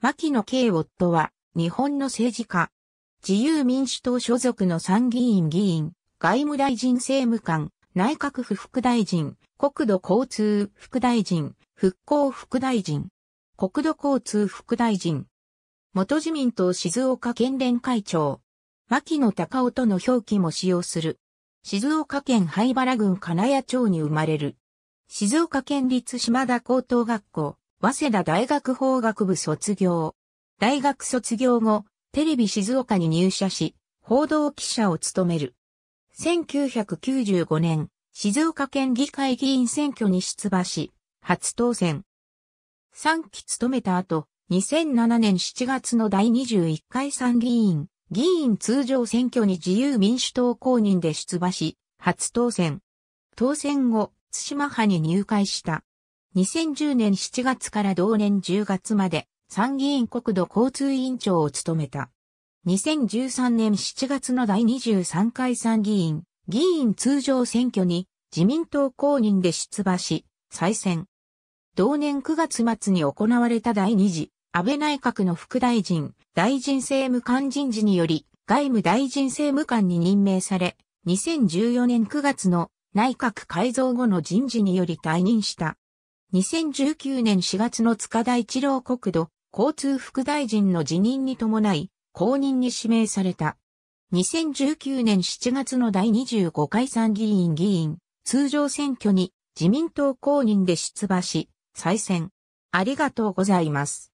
牧野慶夫は、日本の政治家。自由民主党所属の参議院議員、外務大臣政務官、内閣府副大臣、国土交通副大臣、復興副大臣、国土交通副大臣。元自民党静岡県連会長。牧野隆夫との表記も使用する。静岡県灰原郡金谷町に生まれる。静岡県立島田高等学校。早稲田大学法学部卒業。大学卒業後、テレビ静岡に入社し、報道記者を務める。1995年、静岡県議会議員選挙に出馬し、初当選。3期務めた後、2007年7月の第21回参議院、議員通常選挙に自由民主党公認で出馬し、初当選。当選後、津島派に入会した。2010年7月から同年10月まで参議院国土交通委員長を務めた。2013年7月の第23回参議院議員通常選挙に自民党公認で出馬し、再選。同年9月末に行われた第2次安倍内閣の副大臣、大臣政務官人事により外務大臣政務官に任命され、2014年9月の内閣改造後の人事により退任した。2019年4月の塚田一郎国土交通副大臣の辞任に伴い、公認に指名された。2019年7月の第25回参議院議員通常選挙に自民党公認で出馬し、再選。ありがとうございます。